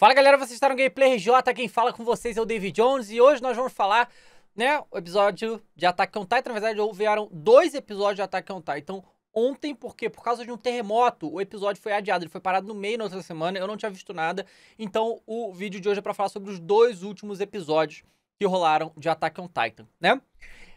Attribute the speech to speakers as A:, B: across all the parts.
A: Fala galera, vocês estão no Gameplay RJ, quem fala com vocês é o David Jones e hoje nós vamos falar, né, o episódio de Attack on Titan, na verdade houveram dois episódios de Attack on Titan, então, ontem, porque por causa de um terremoto, o episódio foi adiado, ele foi parado no meio na outra semana, eu não tinha visto nada, então o vídeo de hoje é para falar sobre os dois últimos episódios que rolaram de Attack on Titan, né?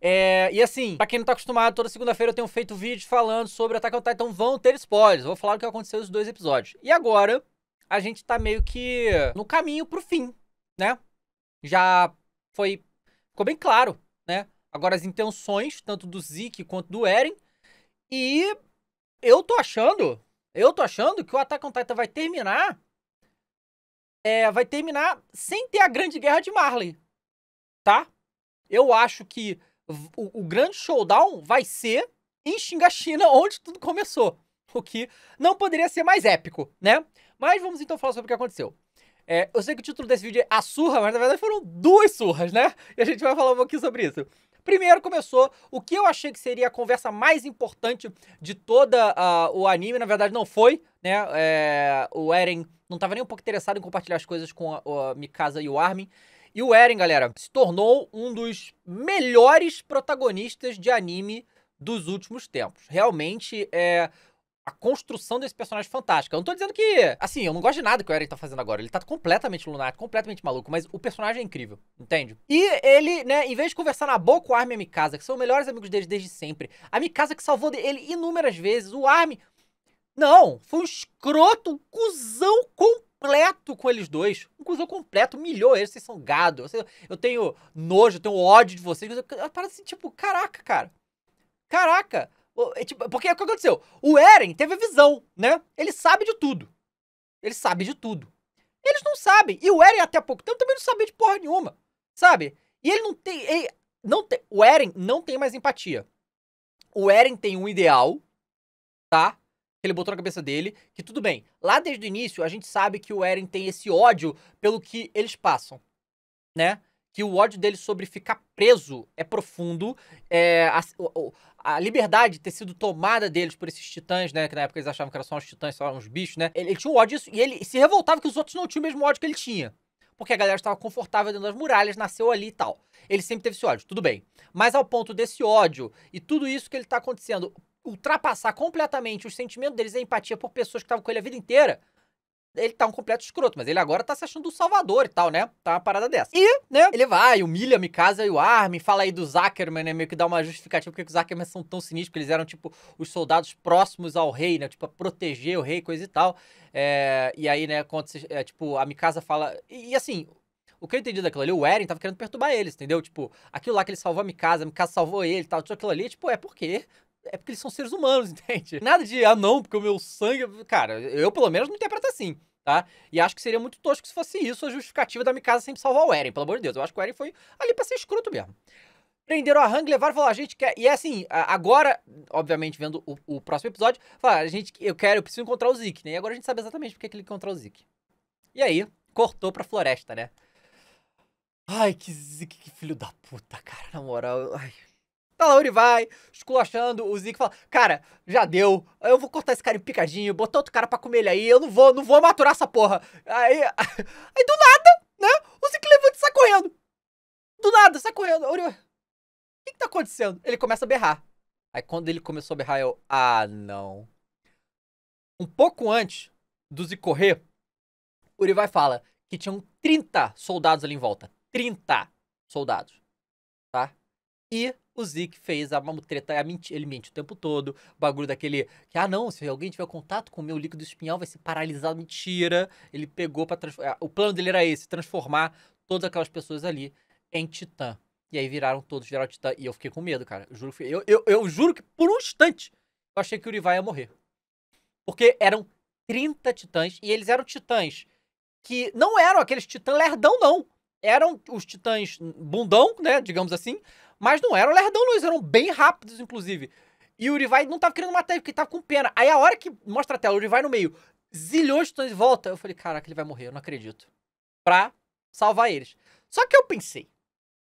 A: É, e assim, pra quem não tá acostumado, toda segunda-feira eu tenho feito vídeos falando sobre Attack on Titan, então vão ter spoilers, vou falar o que aconteceu nos dois episódios. E agora, a gente tá meio que no caminho pro fim, né? Já foi. Ficou bem claro, né? Agora as intenções, tanto do Zeke quanto do Eren. E eu tô achando. Eu tô achando que o Attack on Titan vai terminar. É, vai terminar sem ter a grande guerra de Marley. Tá? Eu acho que o, o grande showdown vai ser em Xingachina, onde tudo começou. O que não poderia ser mais épico, né? Mas vamos então falar sobre o que aconteceu. É, eu sei que o título desse vídeo é A Surra, mas na verdade foram duas surras, né? E a gente vai falar um pouquinho sobre isso. Primeiro começou o que eu achei que seria a conversa mais importante de toda ah, o anime, na verdade não foi, né? É, o Eren não estava nem um pouco interessado em compartilhar as coisas com a, a Mikasa e o Armin. E o Eren, galera, se tornou um dos melhores protagonistas de anime dos últimos tempos. Realmente, é, a construção desse personagem fantástica. Eu não tô dizendo que. Assim, eu não gosto de nada que o Eren tá fazendo agora. Ele tá completamente lunático, completamente maluco, mas o personagem é incrível, entende? E ele, né, em vez de conversar na boa com o Armin e a Mikasa, que são melhores amigos dele desde sempre, a Mikasa que salvou ele inúmeras vezes, o Armin. Não, foi um escroto, um cuzão completo com eles dois. Um cuzão completo, humilhou eles, vocês são gado. Eu tenho nojo, eu tenho ódio de vocês. Eu, eu, assim, tipo, caraca, cara. Caraca, é tipo, porque é o que aconteceu. O Eren teve visão, né? Ele sabe de tudo. Ele sabe de tudo. Eles não sabem. E o Eren, até pouco tempo, também não sabia de porra nenhuma. Sabe? E ele não tem. Ele não tem o Eren não tem mais empatia. O Eren tem um ideal, tá? Que ele botou na cabeça dele. Que tudo bem. Lá desde o início, a gente sabe que o Eren tem esse ódio pelo que eles passam. Né? que o ódio dele sobre ficar preso é profundo. É, a, a liberdade ter sido tomada deles por esses titãs, né? Que na época eles achavam que eram só uns titãs, só uns bichos, né? Ele, ele tinha um ódio disso, e ele se revoltava que os outros não tinham o mesmo ódio que ele tinha. Porque a galera estava confortável dentro das muralhas, nasceu ali e tal. Ele sempre teve esse ódio, tudo bem. Mas ao ponto desse ódio e tudo isso que ele está acontecendo ultrapassar completamente os sentimentos deles, a empatia por pessoas que estavam com ele a vida inteira, ele tá um completo escroto, mas ele agora tá se achando o salvador e tal, né? Tá uma parada dessa. E, né, ele vai, humilha a Mikasa e o Armin, fala aí do Zuckerman, né? Meio que dá uma justificativa porque os Zuckerman são tão sinistros, que eles eram, tipo, os soldados próximos ao rei, né? Tipo, a proteger o rei, coisa e tal. É, e aí, né, quando, é, tipo, a Mikasa fala... e, e assim, o que eu entendi daquilo ali, o Eren tava querendo perturbar eles, entendeu? Tipo, aquilo lá que ele salvou a Mikasa, a Mikasa salvou ele e tal, tudo aquilo ali, tipo, é porque é porque eles são seres humanos, entende? Nada de, ah não, porque o meu sangue. Cara, eu pelo menos não interpreto assim tá? E acho que seria muito tosco se fosse isso a justificativa da Mikasa sempre salvar o Eren, pelo amor de Deus. Eu acho que o Eren foi ali pra ser escroto mesmo. Prenderam a Hang, levaram e falaram, ah, a gente quer... E é assim, agora, obviamente, vendo o, o próximo episódio, falaram, ah, a gente, eu quero, eu preciso encontrar o Zeke, né? E agora a gente sabe exatamente porque que ele encontrou o Zeke. E aí, cortou pra floresta, né? Ai, que Zeke, que filho da puta, cara, na moral. Ai, Tá lá, Uri vai, esculachando o e fala, cara, já deu, eu vou cortar esse cara em picadinho, botar outro cara pra comer ele aí, eu não vou, não vou maturar essa porra. Aí, aí do nada, né, o Zico levanta e sai correndo. Do nada, sai correndo. o que que tá acontecendo? Ele começa a berrar. Aí quando ele começou a berrar, eu, ah, não. Um pouco antes do Zico correr, o Urivai fala que tinham 30 soldados ali em volta. 30 soldados, tá? E o Zeke fez a treta, ele mente o tempo todo, o bagulho daquele que, ah não, se alguém tiver contato com o meu líquido espinhal vai se paralisar mentira. Ele pegou para o plano dele era esse, transformar todas aquelas pessoas ali em titã. E aí viraram todos, viraram titã, e eu fiquei com medo, cara. Eu juro, eu, eu, eu juro que por um instante eu achei que o Urivai ia morrer. Porque eram 30 titãs, e eles eram titãs que não eram aqueles titãs lerdão, não. Eram os titãs bundão, né, digamos assim, mas não eram lerdão, Luiz, eram bem rápidos, inclusive. E o Urivai não tava querendo matar ele, porque tava com pena. Aí a hora que mostra a tela, o Urivai no meio, zilhões de tons de volta, eu falei, caraca, ele vai morrer, eu não acredito. Pra salvar eles. Só que eu pensei,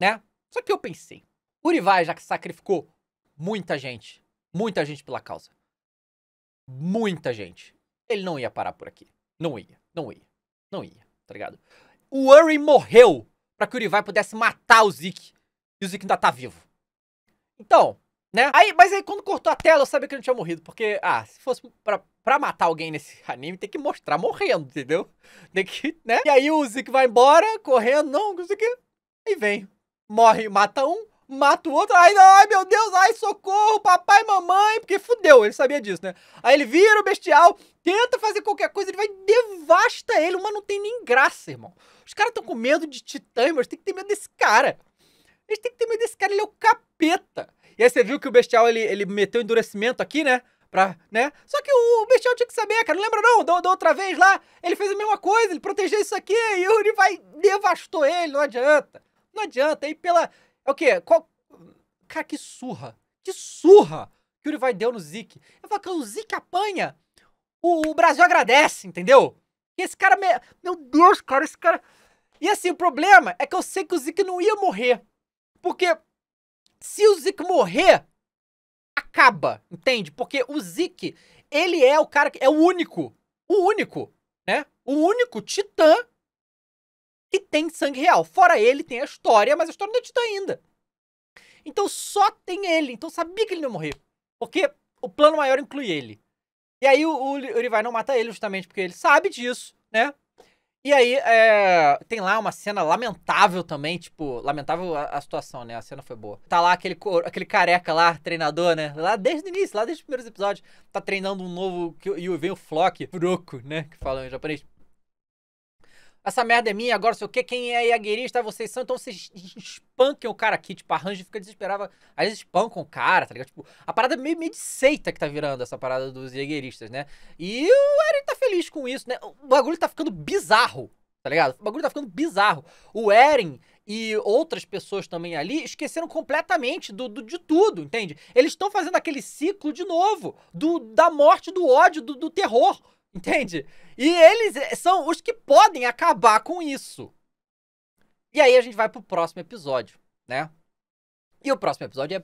A: né? Só que eu pensei. O Urivai já sacrificou muita gente. Muita gente pela causa. Muita gente. Ele não ia parar por aqui. Não ia, não ia, não ia, tá ligado? O Uri morreu para que o Urivai pudesse matar o Zeke. E o Zeke ainda tá vivo. Então, né? Aí, mas aí quando cortou a tela, eu sabia que ele não tinha morrido. Porque, ah, se fosse pra, pra matar alguém nesse anime, tem que mostrar morrendo, entendeu? Tem que, né? E aí o Zeke vai embora, correndo, não, o Zeke... E vem. Morre, mata um, mata o outro. Ai, ai, meu Deus, ai, socorro, papai, mamãe. Porque fudeu, ele sabia disso, né? Aí ele vira o bestial, tenta fazer qualquer coisa, ele vai devasta ele. Mas não tem nem graça, irmão. Os caras estão com medo de titã, mas tem que ter medo desse cara. A gente tem que ter medo desse cara, ele é o capeta. E aí você viu que o Bestial, ele, ele meteu endurecimento aqui, né? Pra, né? Só que o, o Bestial tinha que saber, cara. Não lembra não? Da, outra vez lá, ele fez a mesma coisa, ele protegeu isso aqui e Uri vai... Devastou ele, não adianta. Não adianta. E pela... É o quê? Qual... Cara, que surra. Que surra que o Uri vai deu no Zik. Eu falo que o Zik apanha, o, o Brasil agradece, entendeu? E esse cara... Me... Meu Deus, cara, esse cara... E assim, o problema é que eu sei que o Zik não ia morrer. Porque se o Zeke morrer, acaba, entende? Porque o Zeke, ele é o cara que é o único, o único, né? O único titã que tem sangue real. Fora ele, tem a história, mas a história não é titã ainda. Então só tem ele. Então sabia que ele não ia morrer. Porque o plano maior inclui ele. E aí o, o, o não mata ele justamente porque ele sabe disso, né? E aí, é, tem lá uma cena lamentável também, tipo, lamentável a, a, situação, né? A cena foi boa. Tá lá aquele, aquele careca lá, treinador, né? Lá desde o início, lá desde os primeiros episódios, tá treinando um novo. E vem o Flock, Furoku, né? Que fala em japonês essa merda é minha, agora sei o quê, quem é iagueirista, vocês são, então vocês espanquem o cara aqui, tipo, arranja fica desesperado. Aí eles espancam o cara, tá ligado? Tipo, a parada é meio, meio de seita que tá virando essa parada dos iagueiristas, né? E o Eren tá feliz com isso, né? O bagulho tá ficando bizarro, tá ligado? O bagulho tá ficando bizarro. O Eren e outras pessoas também ali esqueceram completamente do, do de tudo, entende? Eles estão fazendo aquele ciclo de novo, do, da morte, do ódio, do, do terror, Entende? E eles eh, são os que podem acabar com isso. E aí a gente vai pro próximo episódio, né? E o próximo episódio é,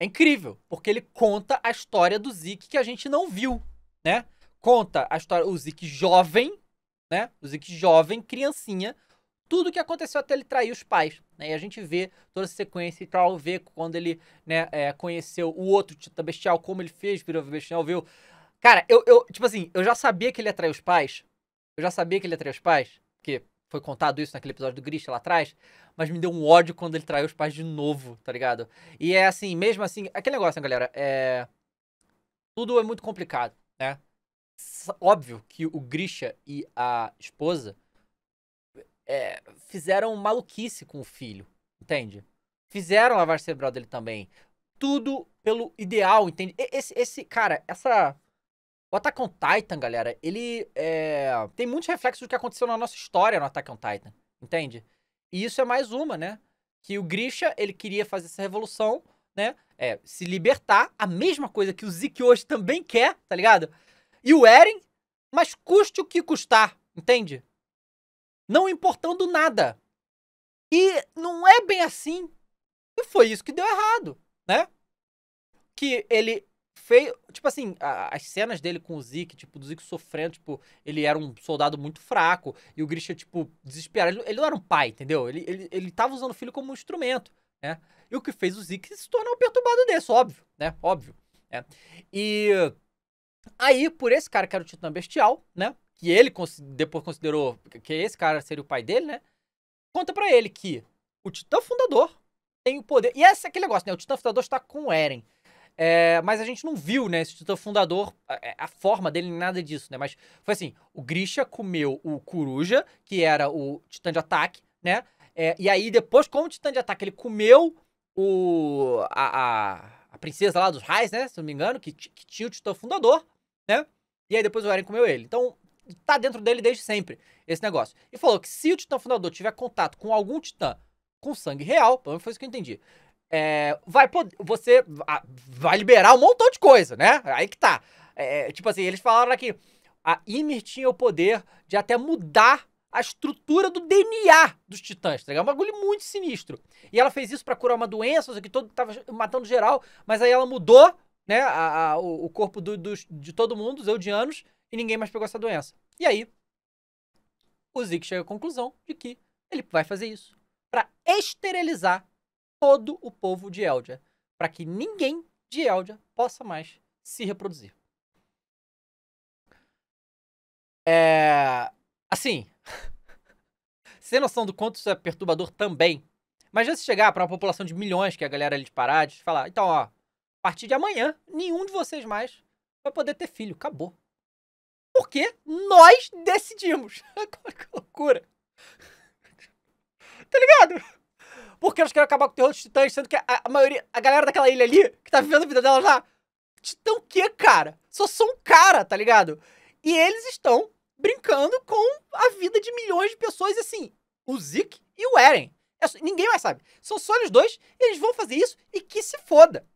A: é incrível, porque ele conta a história do Zeke que a gente não viu, né? Conta a história, o Zeke jovem, né? O Zeke jovem, criancinha, tudo o que aconteceu até ele trair os pais. Né? E a gente vê toda essa sequência e tal, vê quando ele né, é, conheceu o outro Tita Bestial, como ele fez, virou Bestial, viu Cara, eu, eu, tipo assim, eu já sabia que ele atraiu os pais. Eu já sabia que ele atraiu os pais. Porque foi contado isso naquele episódio do Grisha lá atrás. Mas me deu um ódio quando ele traiu os pais de novo, tá ligado? E é assim, mesmo assim, aquele negócio, né, galera? É. Tudo é muito complicado, né? Óbvio que o Grisha e a esposa é, fizeram maluquice com o filho, entende? Fizeram lavar cerebral dele também. Tudo pelo ideal, entende? Esse, esse cara, essa o Attack on Titan, galera, ele é... tem muitos reflexos do que aconteceu na nossa história no Attack on Titan, entende? E isso é mais uma, né? Que o Grisha, ele queria fazer essa revolução, né? É, se libertar, a mesma coisa que o Zeke hoje também quer, tá ligado? E o Eren, mas custe o que custar, entende? Não importando nada. E não é bem assim. E foi isso que deu errado, né? Que ele feio. Tipo assim, a, as cenas dele com o Zeke, tipo, do Zeke sofrendo, tipo, ele era um soldado muito fraco e o Grisha, tipo, desesperado. Ele, ele, não era um pai, entendeu? Ele, ele, ele tava usando o filho como um instrumento, né? E o que fez o Zeke se tornar um perturbado desse, óbvio, né? Óbvio. Né? E aí, por esse cara que era o Titã Bestial, né? Que ele depois considerou que esse cara seria o pai dele, né? Conta para ele que o Titã Fundador tem o poder. E esse é aquele negócio, né? O Titã Fundador está com o Eren. É, mas a gente não viu, né, esse tutor fundador, a, é, a, forma dele, nada disso, né? Mas foi assim, o Grisha comeu o Coruja, que era o titã de ataque, né? É, e aí depois, como titã de ataque, ele comeu o... a, a, a princesa lá dos Raiz, né? Se não me engano, que, que tinha o titã fundador, né? E aí depois o Eren comeu ele. Então, tá dentro dele desde sempre, esse negócio. E falou que se o titã fundador tiver contato com algum titã com sangue real, pelo menos foi isso que eu entendi, é, vai você vai liberar um montão de coisa, né? Aí que tá. É, é, tipo assim, eles falaram aqui, a Ymir tinha o poder de até mudar a estrutura do DNA dos titãs, tá ligado? É um bagulho muito sinistro. E ela fez isso para curar uma doença, que todo tava matando geral, mas aí ela mudou, né, a, a, o, corpo do, do, de todo mundo, dos eudianos, e ninguém mais pegou essa doença. E aí, o Zeke chega à conclusão de que ele vai fazer isso para esterilizar todo o povo de Eldia, para que ninguém de Eldia possa mais se reproduzir. É. Assim. sem noção do quanto isso é perturbador também. Mas já se chegar para uma população de milhões que a galera ali de Parades falar, então, ó, a partir de amanhã, nenhum de vocês mais vai poder ter filho. Acabou. Porque nós decidimos. que loucura. tá ligado? porque elas querem acabar com o terror dos titãs, sendo que a, a, maioria, a galera daquela ilha ali, que tá vivendo a vida dela lá, titã o quê, cara? Só sou um cara, tá ligado? E eles estão brincando com a vida de milhões de pessoas, assim, o Zeke e o Eren. É, ninguém mais sabe. São só os dois, eles vão fazer isso e que se foda.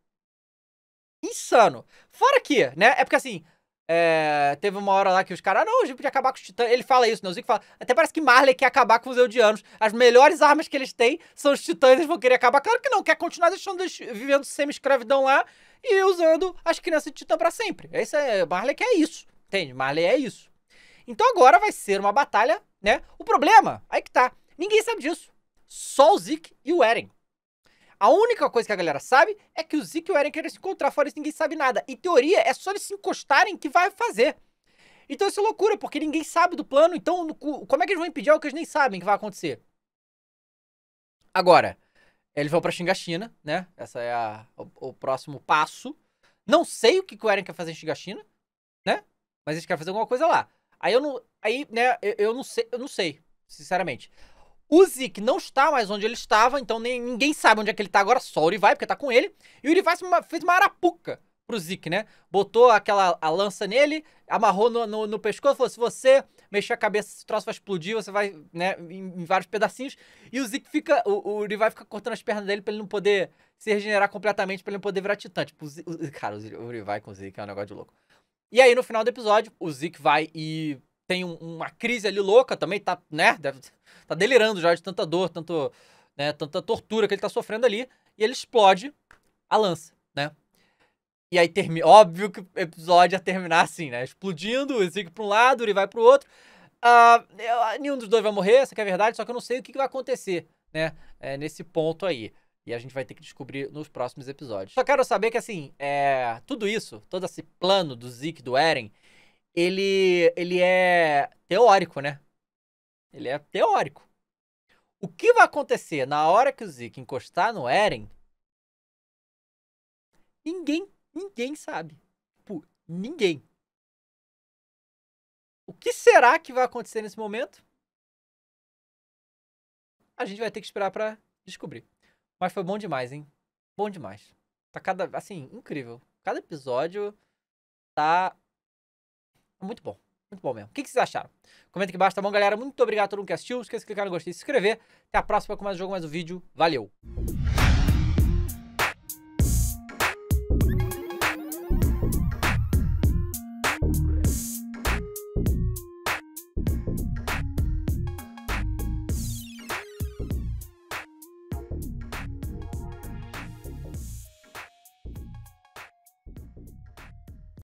A: Insano. Fora que, né, é porque assim, é, teve uma hora lá que os caras, ah, não, a gente podia acabar com os titãs. Ele fala isso, né? O Zico fala. Até parece que Marley quer acabar com os eudianos. As melhores armas que eles têm são os titãs, eles vão querer acabar. Claro que não, quer continuar deixando eles vivendo semi-escravidão lá e usando as crianças de titã para sempre. Esse é, é, Marley quer isso, entende? Marley é isso. Então agora vai ser uma batalha, né? O problema, aí que tá. Ninguém sabe disso. Só o Zeke e o Eren. A única coisa que a galera sabe é que o Zeke e o Eren querem se encontrar, fora isso ninguém sabe nada. E teoria, é só eles se encostarem que vai fazer. Então isso é loucura, porque ninguém sabe do plano, então como é que eles vão impedir algo que eles nem sabem que vai acontecer? Agora, eles vão pra Xingachina, né? Essa é a, o, o, próximo passo. Não sei o que o Eren quer fazer em Xingachina, né? Mas eles querem fazer alguma coisa lá. Aí eu não. Aí, né, eu, eu não sei, eu não sei, sinceramente. O Zeke não está mais onde ele estava, então nem, ninguém sabe onde é que ele está agora, só o vai porque está com ele. E o Urivai fez uma arapuca pro Zeke, né? Botou aquela a lança nele, amarrou no, no, no, pescoço, falou: se você mexer a cabeça, esse troço vai explodir, você vai, né, em, em vários pedacinhos. E o Zeke fica, o, o Urivai fica cortando as pernas dele pra ele não poder se regenerar completamente, pra ele não poder virar titã. Tipo, o Zeke, cara, o Urivai com o Zeke é um negócio de louco. E aí, no final do episódio, o Zeke vai e tem um, uma crise ali louca também, tá, né? Deve, tá delirando já de tanta dor, tanto, né, tanta tortura que ele tá sofrendo ali. E ele explode a lança, né? E aí termina. Óbvio que o episódio ia terminar assim, né? Explodindo, o Zig pra um lado, ele vai pro outro. Ah, ah, nenhum dos dois vai morrer, essa que é a verdade, só que eu não sei o que, que vai acontecer, né? É, nesse ponto aí. E a gente vai ter que descobrir nos próximos episódios. Só quero saber que, assim, é, tudo isso, todo esse plano do Zeke do Eren, ele, ele é teórico, né? Ele é teórico. O que vai acontecer na hora que o Zeke encostar no Eren? Ninguém, ninguém sabe. Tipo, ninguém. O que será que vai acontecer nesse momento? A gente vai ter que esperar para descobrir. Mas foi bom demais, hein? Bom demais. Tá cada, assim, incrível. Cada episódio tá muito bom. Muito bom mesmo. O que, vocês acharam? Comenta aqui embaixo, tá bom, galera? Muito obrigado a todo mundo que assistiu. Não esqueça de clicar no gostei e se inscrever. Até a próxima com mais um jogo, mais um vídeo. Valeu!